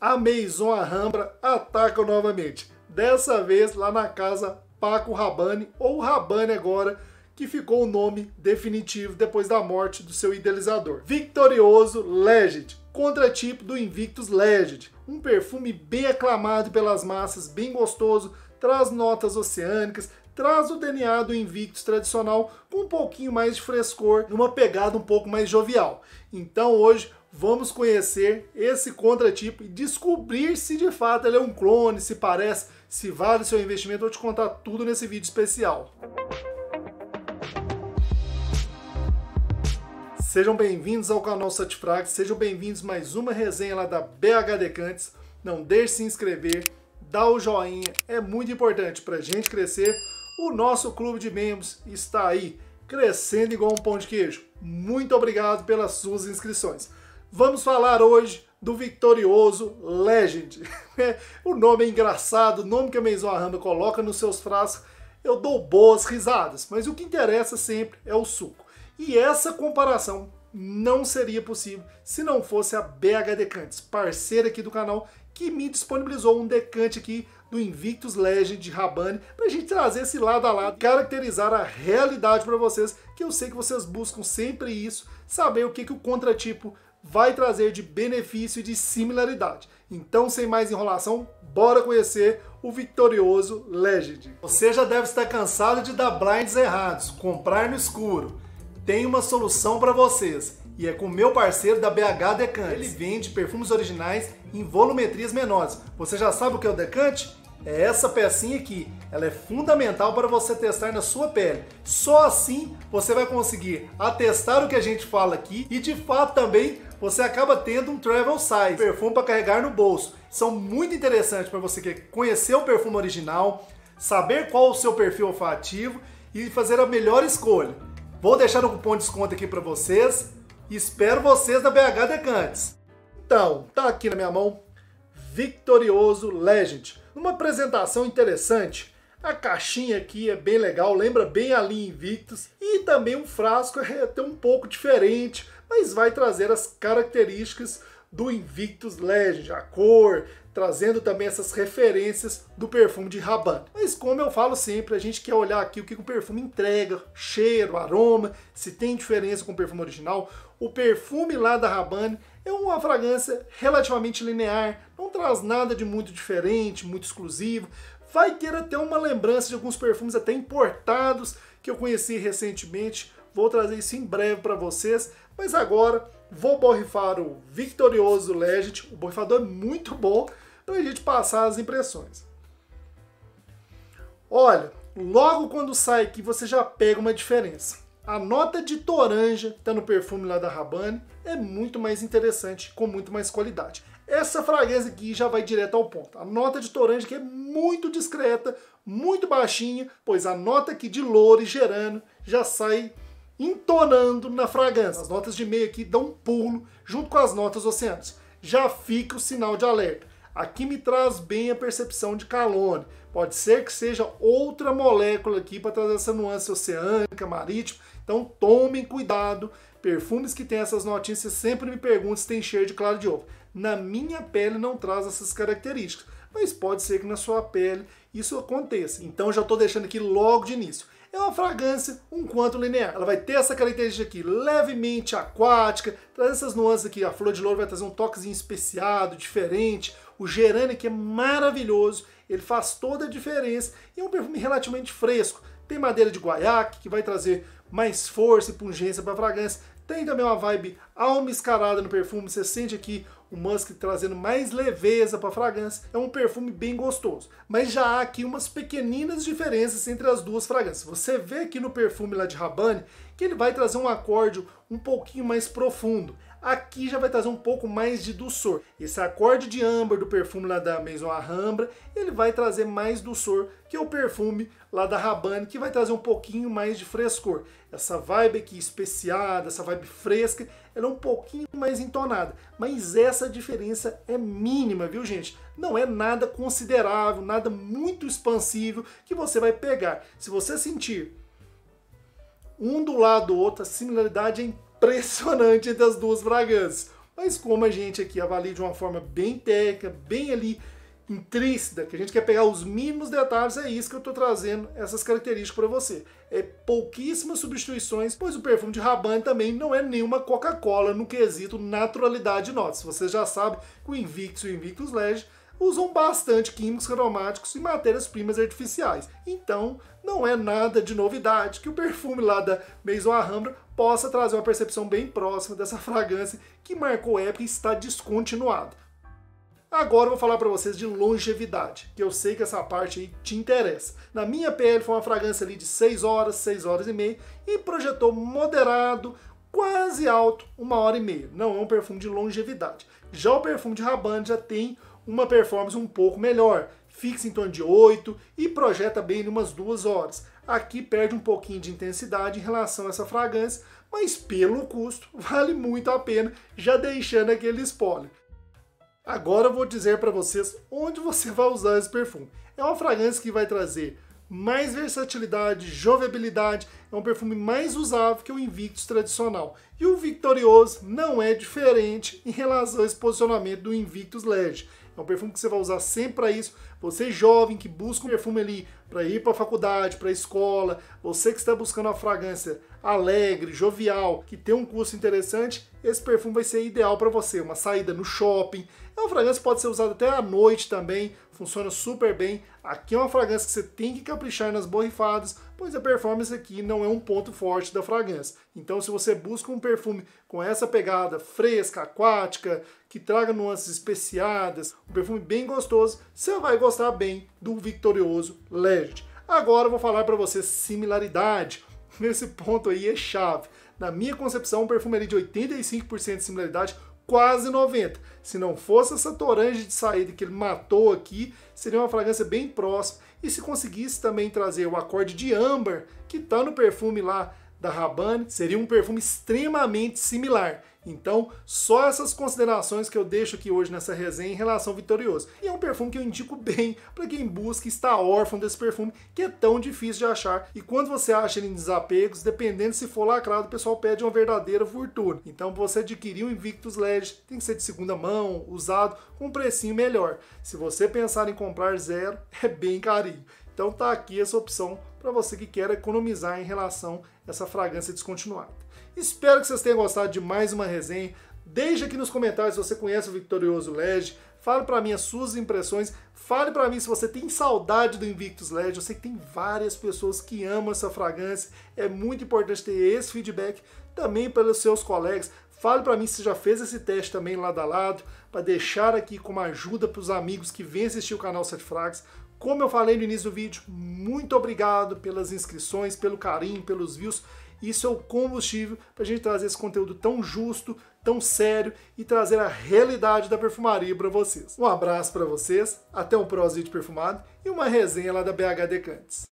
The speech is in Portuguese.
a Maison Alhambra ataca novamente. Dessa vez lá na casa Paco Rabanne, ou Rabanne agora, que ficou o nome definitivo depois da morte do seu idealizador. Victorioso Legend, contratipo do Invictus Legend, um perfume bem aclamado pelas massas, bem gostoso, traz notas oceânicas, traz o DNA do Invictus tradicional com um pouquinho mais de frescor, numa pegada um pouco mais jovial. Então hoje vamos conhecer esse contratipo e descobrir se de fato ele é um clone, se parece, se vale o seu investimento. Vou te contar tudo nesse vídeo especial. Sejam bem-vindos ao canal Satifrax, sejam bem-vindos mais uma resenha lá da BH Decantes. Não deixe de se inscrever, dá o joinha, é muito importante para a gente crescer. O nosso clube de membros está aí, crescendo igual um pão de queijo. Muito obrigado pelas suas inscrições. Vamos falar hoje do vitorioso Legend. o nome é engraçado, o nome que a Maison Rama coloca nos seus frascos, eu dou boas risadas, mas o que interessa sempre é o suco. E essa comparação não seria possível se não fosse a BH Decantes, parceira aqui do canal, que me disponibilizou um decante aqui do Invictus Legend de Rabane para a gente trazer esse lado a lado, caracterizar a realidade para vocês, que eu sei que vocês buscam sempre isso, saber o que, que o contratipo vai trazer de benefício e de similaridade. Então, sem mais enrolação, bora conhecer o vitorioso Legend. Você já deve estar cansado de dar blinds errados, comprar no escuro. Tem uma solução para vocês e é com meu parceiro da BH Decante. Ele vende perfumes originais em volumetrias menores. Você já sabe o que é o Decante? É essa pecinha aqui, ela é fundamental para você testar na sua pele. Só assim você vai conseguir atestar o que a gente fala aqui e de fato também você acaba tendo um travel size, perfume para carregar no bolso. São muito interessantes para você que conhecer o perfume original, saber qual o seu perfil olfativo e fazer a melhor escolha. Vou deixar o um cupom de desconto aqui para vocês espero vocês na BH Decantes. Então, tá aqui na minha mão, Victorioso Legend numa apresentação interessante, a caixinha aqui é bem legal, lembra bem a linha Invictus e também o frasco é até um pouco diferente, mas vai trazer as características do Invictus Legend, a cor, trazendo também essas referências do perfume de Rabanne. Mas como eu falo sempre, a gente quer olhar aqui o que o perfume entrega, cheiro, aroma, se tem diferença com o perfume original. O perfume lá da Rabanne é uma fragrância relativamente linear, não traz nada de muito diferente, muito exclusivo. Vai ter até uma lembrança de alguns perfumes até importados que eu conheci recentemente. Vou trazer isso em breve para vocês, mas agora vou borrifar o Victorioso Legend. O borrifador é muito bom para a gente passar as impressões. Olha, logo quando sai aqui você já pega uma diferença. A nota de toranja que está no perfume lá da Rabanne é muito mais interessante, com muito mais qualidade. Essa fragrância aqui já vai direto ao ponto. A nota de toranja que é muito discreta, muito baixinha, pois a nota aqui de Louro e Gerano já sai entonando na fragrância. As notas de meio aqui dão um pulo junto com as notas oceânicas, Já fica o sinal de alerta. Aqui me traz bem a percepção de calone. Pode ser que seja outra molécula aqui para trazer essa nuance oceânica, marítima. Então tomem cuidado. Perfumes que têm essas notícias sempre me perguntam se tem cheiro de claro de ovo na minha pele não traz essas características. Mas pode ser que na sua pele isso aconteça. Então já estou deixando aqui logo de início. É uma fragrância um quanto linear. Ela vai ter essa característica aqui, levemente aquática, traz essas nuances aqui. A flor de louro vai trazer um toquezinho especiado, diferente. O gerânio que é maravilhoso, ele faz toda a diferença. E é um perfume relativamente fresco. Tem madeira de guaiaque, que vai trazer mais força e pungência para a fragrância. Tem também uma vibe almiscarada no perfume, você sente aqui o Musk trazendo mais leveza para a fragrância. É um perfume bem gostoso. Mas já há aqui umas pequeninas diferenças entre as duas fragrâncias. Você vê aqui no perfume lá de Rabanne que ele vai trazer um acorde um pouquinho mais profundo aqui já vai trazer um pouco mais de doçor. Esse acorde de âmbar do perfume lá da Maison Arambra, ele vai trazer mais doçor que o perfume lá da Rabanne, que vai trazer um pouquinho mais de frescor. Essa vibe aqui especiada, essa vibe fresca, ela é um pouquinho mais entonada. Mas essa diferença é mínima, viu gente? Não é nada considerável, nada muito expansível que você vai pegar. Se você sentir um do lado do outro, a similaridade é em impressionante entre as duas Braganças. Mas como a gente aqui avalia de uma forma bem técnica, bem ali intrínseca, que a gente quer pegar os mínimos detalhes, é isso que eu estou trazendo essas características para você. É pouquíssimas substituições, pois o perfume de Rabanne também não é nenhuma Coca-Cola no quesito naturalidade de notas. Você já sabe que o Invictus e o Invictus Legend usam bastante químicos aromáticos e matérias-primas artificiais. Então, não é nada de novidade que o perfume lá da Maison Alhambra possa trazer uma percepção bem próxima dessa fragrância que marcou época e está descontinuada. Agora eu vou falar para vocês de longevidade, que eu sei que essa parte aí te interessa. Na minha pele foi uma fragrância ali de 6 horas, 6 horas e meia e projetou moderado, quase alto, uma hora e meia. Não é um perfume de longevidade. Já o perfume de Rabanne já tem uma performance um pouco melhor, fixa em torno de 8 e projeta bem em umas 2 horas. Aqui perde um pouquinho de intensidade em relação a essa fragrância, mas pelo custo vale muito a pena, já deixando aquele spoiler. Agora eu vou dizer para vocês onde você vai usar esse perfume. É uma fragrância que vai trazer mais versatilidade, jovabilidade, é um perfume mais usável que o Invictus tradicional. E o Victorioso não é diferente em relação a esse posicionamento do Invictus Ledge. É um perfume que você vai usar sempre para isso. Você jovem que busca um perfume ali para ir para a faculdade, para a escola, você que está buscando uma fragrância alegre, jovial, que tem um curso interessante, esse perfume vai ser ideal para você. Uma saída no shopping. É uma fragrância que pode ser usada até à noite também, funciona super bem. Aqui é uma fragrância que você tem que caprichar nas borrifadas, pois a performance aqui não é um ponto forte da fragrância. Então se você busca um perfume com essa pegada fresca, aquática, que traga nuances especiadas, um perfume bem gostoso, você vai gostar bem do Victorioso Legend. Agora eu vou falar para você similaridade. Nesse ponto aí é chave. Na minha concepção, um perfume de 85% de similaridade quase 90. Se não fosse essa toranja de saída que ele matou aqui, seria uma fragrância bem próxima. E se conseguisse também trazer o acorde de âmbar, que está no perfume lá da Rabanne, seria um perfume extremamente similar. Então, só essas considerações que eu deixo aqui hoje nessa resenha em relação ao Vitorioso. E é um perfume que eu indico bem para quem busca e está órfão desse perfume, que é tão difícil de achar. E quando você acha ele em desapegos, dependendo se for lacrado, o pessoal pede uma verdadeira fortuna. Então, você adquirir um Invictus Legend tem que ser de segunda mão, usado, com um precinho melhor. Se você pensar em comprar zero, é bem carinho. Então tá aqui essa opção para você que quer economizar em relação a essa fragrância descontinuada. Espero que vocês tenham gostado de mais uma resenha. Deixe aqui nos comentários se você conhece o Victorioso Led. Fale para mim as suas impressões. Fale para mim se você tem saudade do Invictus Led. Eu sei que tem várias pessoas que amam essa fragrância. É muito importante ter esse feedback também pelos seus colegas. Fale para mim se você já fez esse teste também lado a lado, para deixar aqui como ajuda para os amigos que vêm assistir o canal Sete Frags. Como eu falei no início do vídeo, muito obrigado pelas inscrições, pelo carinho, pelos views. Isso é o combustível para a gente trazer esse conteúdo tão justo, tão sério e trazer a realidade da perfumaria para vocês. Um abraço para vocês, até um próximo vídeo perfumado e uma resenha lá da BH Decantes.